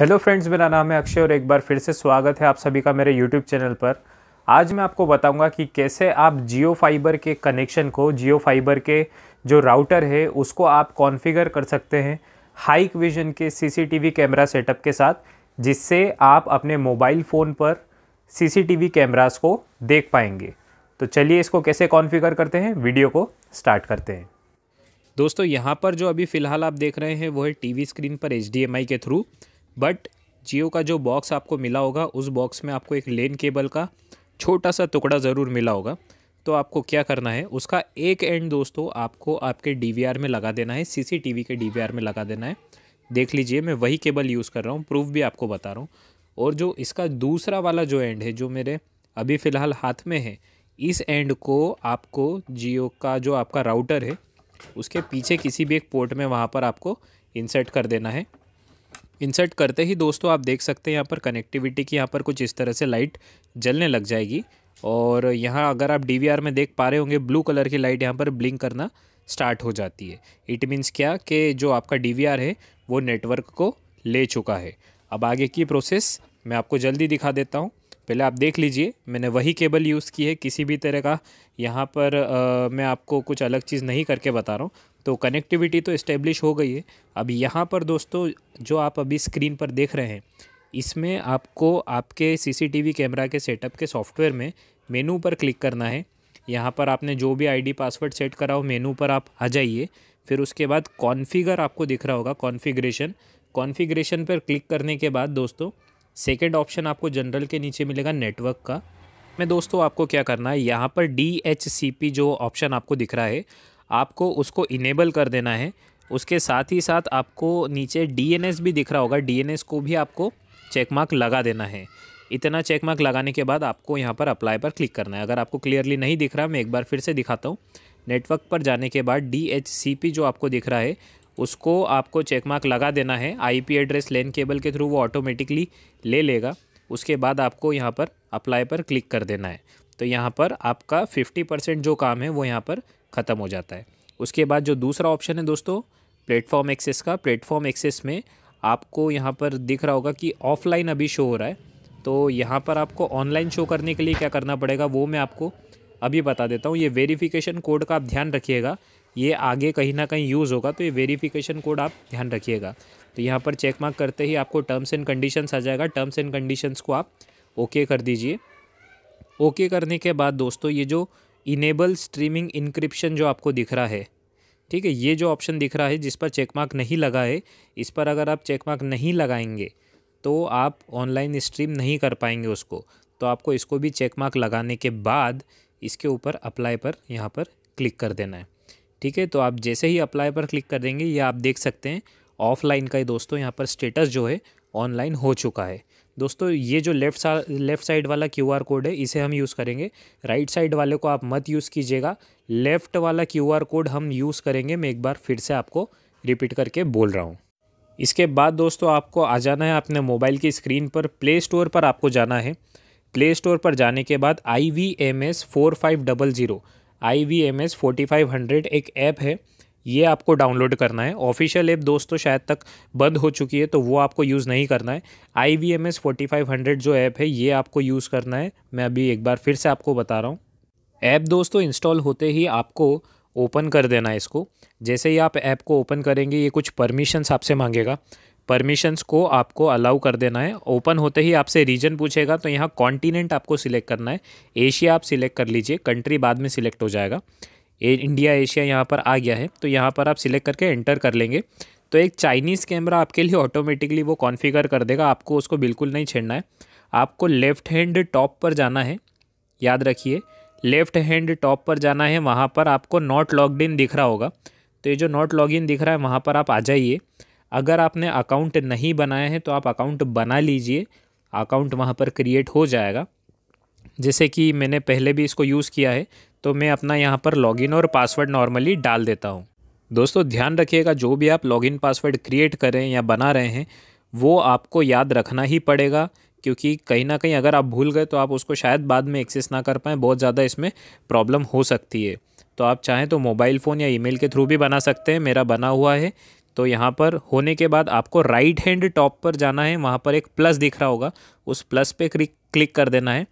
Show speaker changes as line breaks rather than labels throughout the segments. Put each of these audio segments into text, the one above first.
hello friends मेरा नाम है अक्षय और एक बार फिर से स्वागत है आप सभी का मेरे यूट्यूब चैनल पर आज मैं आपको बताऊंगा कि कैसे आप जियो फाइबर के कनेक्शन को जियो फाइबर के जो राउटर है उसको आप कॉन्फ़िगर कर सकते हैं हाइक विजन के सीसीटीवी कैमरा सेटअप के साथ जिससे आप अपने मोबाइल फ़ोन पर सीसीटीवी कैमरास को देख पाएंगे तो चलिए इसको कैसे कॉन्फ़िगर करते हैं वीडियो को स्टार्ट करते हैं दोस्तों यहाँ पर जो अभी फ़िलहाल आप देख रहे हैं वो है टीवी स्क्रीन पर एच के थ्रू बट जियो का जो बॉक्स आपको मिला होगा उस बॉक्स में आपको एक लेन केबल का छोटा सा टुकड़ा ज़रूर मिला होगा तो आपको क्या करना है उसका एक एंड दोस्तों आपको आपके डीवीआर में लगा देना है सीसीटीवी के डीवीआर में लगा देना है देख लीजिए मैं वही केबल यूज़ कर रहा हूँ प्रूफ भी आपको बता रहा हूँ और जो इसका दूसरा वाला जो एंड है जो मेरे अभी फ़िलहाल हाथ में है इस एंड को आपको जियो का जो आपका राउटर है उसके पीछे किसी भी एक पोर्ट में वहाँ पर आपको इंसर्ट कर देना है इंसर्ट करते ही दोस्तों आप देख सकते हैं यहाँ पर कनेक्टिविटी की यहाँ पर कुछ इस तरह से लाइट जलने लग जाएगी और यहाँ अगर आप डी में देख पा रहे होंगे ब्लू कलर की लाइट यहाँ पर ब्लिंक करना स्टार्ट हो जाती है इट मीन्स क्या कि जो आपका डी है वो नेटवर्क को ले चुका है अब आगे की प्रोसेस मैं आपको जल्दी दिखा देता हूँ पहले आप देख लीजिए मैंने वही केबल यूज़ की है किसी भी तरह का यहाँ पर आ, मैं आपको कुछ अलग चीज़ नहीं करके बता रहा हूँ तो कनेक्टिविटी तो इस्टेब्लिश हो गई है अब यहाँ पर दोस्तों जो आप अभी स्क्रीन पर देख रहे हैं इसमें आपको आपके सीसीटीवी कैमरा के सेटअप के सॉफ्टवेयर में मेनू पर क्लिक करना है यहाँ पर आपने जो भी आईडी पासवर्ड सेट करा हो मेनू पर आप आ जाइए फिर उसके बाद कॉन्फ़िगर आपको दिख रहा होगा कॉन्फ़िगरेशन कॉन्फ़िगरेशन पर क्लिक करने के बाद दोस्तों सेकेंड ऑप्शन आपको जनरल के नीचे मिलेगा नेटवर्क का मैं दोस्तों आपको क्या करना है यहाँ पर डी एच सी पी जो ऑप्शन आपको दिख रहा है आपको उसको इनेबल कर देना है उसके साथ ही साथ आपको नीचे डी भी दिख रहा होगा डी को भी आपको चेक मार्क लगा देना है इतना चेक मार्क लगाने के बाद आपको यहाँ पर अप्लाई पर क्लिक करना है अगर आपको क्लियरली नहीं दिख रहा मैं एक बार फिर से दिखाता हूँ नेटवर्क पर जाने के बाद डी जो आपको दिख रहा है उसको आपको चेक मार्क लगा देना है आईपी एड्रेस लेन केबल के थ्रू वो ऑटोमेटिकली ले लेगा उसके बाद आपको यहाँ पर अप्लाई पर क्लिक कर देना है तो यहाँ पर आपका फिफ्टी परसेंट जो काम है वो यहाँ पर ख़त्म हो जाता है उसके बाद जो दूसरा ऑप्शन है दोस्तों प्लेटफॉर्म एक्सेस का प्लेटफॉर्म एक्सेस में आपको यहाँ पर दिख रहा होगा कि ऑफलाइन अभी शो हो रहा है तो यहाँ पर आपको ऑनलाइन शो करने के लिए क्या करना पड़ेगा वो मैं आपको अभी बता देता हूँ ये वेरिफिकेशन कोड का आप ध्यान रखिएगा ये आगे कहीं ना कहीं यूज़ होगा तो ये वेरिफिकेशन कोड आप ध्यान रखिएगा तो यहाँ पर चेक मार्क करते ही आपको टर्म्स एंड कंडीशंस आ जाएगा टर्म्स एंड कंडीशंस को आप ओके कर दीजिए ओके करने के बाद दोस्तों ये जो इनेबल स्ट्रीमिंग इनक्रिप्शन जो आपको दिख रहा है ठीक है ये जो ऑप्शन दिख रहा है जिस पर चेकमार्क नहीं लगा है इस पर अगर आप चेकमार्क नहीं लगाएंगे तो आप ऑनलाइन स्ट्रीम नहीं कर पाएंगे उसको तो आपको इसको भी चेकमार्क लगाने के बाद इसके ऊपर अप्लाई पर यहाँ पर क्लिक कर देना है ठीक है तो आप जैसे ही अप्लाई पर क्लिक कर देंगे ये आप देख सकते हैं ऑफलाइन का ही दोस्तों यहाँ पर स्टेटस जो है ऑनलाइन हो चुका है दोस्तों ये जो लेफ्ट सा लेफ़्ट साइड वाला क्यू आर कोड है इसे हम यूज़ करेंगे राइट साइड वाले को आप मत यूज़ कीजिएगा लेफ़्ट वाला क्यू आर कोड हम यूज़ करेंगे मैं एक बार फिर से आपको रिपीट करके बोल रहा हूँ इसके बाद दोस्तों आपको आ जाना है अपने मोबाइल की स्क्रीन पर प्ले स्टोर पर आपको जाना है प्ले स्टोर पर जाने के बाद I V M S four five double zero I V M S forty five hundred एक ऐप है ये आपको डाउनलोड करना है ऑफिशियल ऐप दोस्तों शायद तक बंद हो चुकी है तो वो आपको यूज़ नहीं करना है I V M S forty five hundred जो ऐप है ये आपको यूज़ करना है मैं अभी एक बार फिर से आपको बता रहा हूँ ऐप दोस्तों इंस्टॉल होते ही आपको ओपन कर देना है इसको जैसे ही आप ऐप को ओपन करेंगे ये कुछ परमिशंस आपसे मांगेगा परमिशंस को आपको अलाउ कर देना है ओपन होते ही आपसे रीजन पूछेगा तो यहाँ कॉन्टीनेंट आपको सिलेक्ट करना है एशिया आप सिलेक्ट कर लीजिए कंट्री बाद में सिलेक्ट हो जाएगा इंडिया एशिया यहाँ पर आ गया है तो यहाँ पर आप सिलेक्ट करके एंटर कर लेंगे तो एक चाइनीज़ कैमरा आपके लिए ऑटोमेटिकली वो कॉन्फ़िगर कर देगा आपको उसको बिल्कुल नहीं छेड़ना है आपको लेफ़्ट हैंड टॉप पर जाना है याद रखिए लेफ़्ट हैंड टॉप पर जाना है वहाँ पर आपको नॉट लॉगड इन दिख रहा होगा तो ये जो नॉट लॉग इन दिख रहा है वहाँ पर आप आ जाइए अगर आपने अकाउंट नहीं बनाया है तो आप अकाउंट बना लीजिए अकाउंट वहाँ पर क्रिएट हो जाएगा जैसे कि मैंने पहले भी इसको यूज़ किया है तो मैं अपना यहाँ पर लॉगिन और पासवर्ड नॉर्मली डाल देता हूँ दोस्तों ध्यान रखिएगा जो भी आप लॉगिन पासवर्ड क्रिएट करें या बना रहे हैं वो आपको याद रखना ही पड़ेगा क्योंकि कहीं ना कहीं अगर आप भूल गए तो आप उसको शायद बाद में एक्सेस ना कर पाएँ बहुत ज़्यादा इसमें प्रॉब्लम हो सकती है तो आप चाहें तो मोबाइल फ़ोन या ईमेल के थ्रू भी बना सकते हैं मेरा बना हुआ है तो यहाँ पर होने के बाद आपको राइट हैंड टॉप पर जाना है वहाँ पर एक प्लस दिख रहा होगा उस प्लस पे क्लिक कर देना है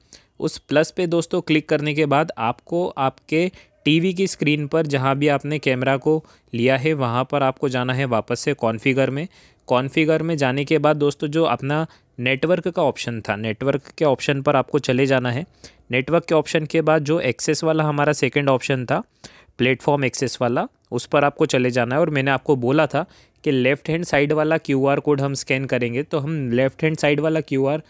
उस प्लस पे दोस्तों क्लिक करने के बाद आपको आपके टीवी की स्क्रीन पर जहाँ भी आपने कैमरा को लिया है वहाँ पर आपको जाना है वापस से कॉन्फ़िगर में कॉन्फ़िगर में जाने के बाद दोस्तों जो अपना नेटवर्क का ऑप्शन था नेटवर्क के ऑप्शन पर आपको चले जाना है नेटवर्क के ऑप्शन के बाद जो एक्सेस वाला हमारा सेकंड ऑप्शन था प्लेटफॉर्म एक्सेस वाला उस पर आपको चले जाना है और मैंने आपको बोला था कि लेफ़्ट हैंड साइड वाला क्यूआर कोड हम स्कैन करेंगे तो हम लेफ़्ट हैंड साइड वाला क्यूआर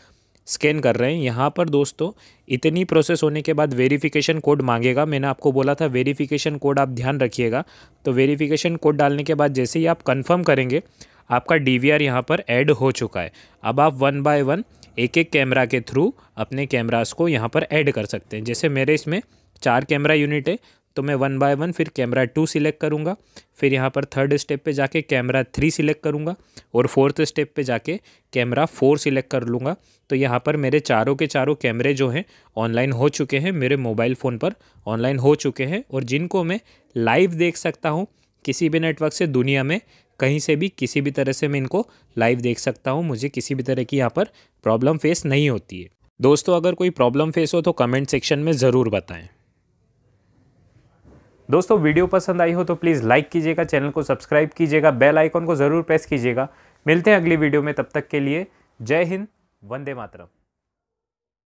स्कैन कर रहे हैं यहाँ पर दोस्तों इतनी प्रोसेस होने के बाद वेरिफिकेशन कोड मांगेगा मैंने आपको बोला था वेरिफिकेशन कोड आप ध्यान रखिएगा तो वेरिफिकेशन कोड डालने के बाद जैसे ही आप कंफर्म करेंगे आपका डी वी आर यहाँ पर ऐड हो चुका है अब आप वन बाय वन एक एक कैमरा के थ्रू अपने कैमरास को यहाँ पर ऐड कर सकते हैं जैसे मेरे इसमें चार कैमरा यूनिट है तो मैं वन बाय वन फिर कैमरा टू सिलेक्ट करूँगा फिर यहाँ पर थर्ड स्टेप पे जाके कैमरा थ्री सिलेक्ट करूँगा और फोर्थ स्टेप पे जाके कैमरा फोर सिलेक्ट कर लूँगा तो यहाँ पर मेरे चारों के चारों कैमरे जो हैं ऑनलाइन हो चुके हैं मेरे मोबाइल फ़ोन पर ऑनलाइन हो चुके हैं और जिनको मैं लाइव देख सकता हूँ किसी भी नेटवर्क से दुनिया में कहीं से भी किसी भी तरह से मैं इनको लाइव देख सकता हूँ मुझे किसी भी तरह की यहाँ पर प्रॉब्लम फेस नहीं होती है दोस्तों अगर कोई प्रॉब्लम फेस हो तो कमेंट सेक्शन में ज़रूर बताएं दोस्तों वीडियो पसंद आई हो तो प्लीज़ लाइक कीजिएगा चैनल को सब्सक्राइब कीजिएगा बेल आइकॉन को ज़रूर प्रेस कीजिएगा मिलते हैं अगली वीडियो में तब तक के लिए जय हिंद वंदे मातरम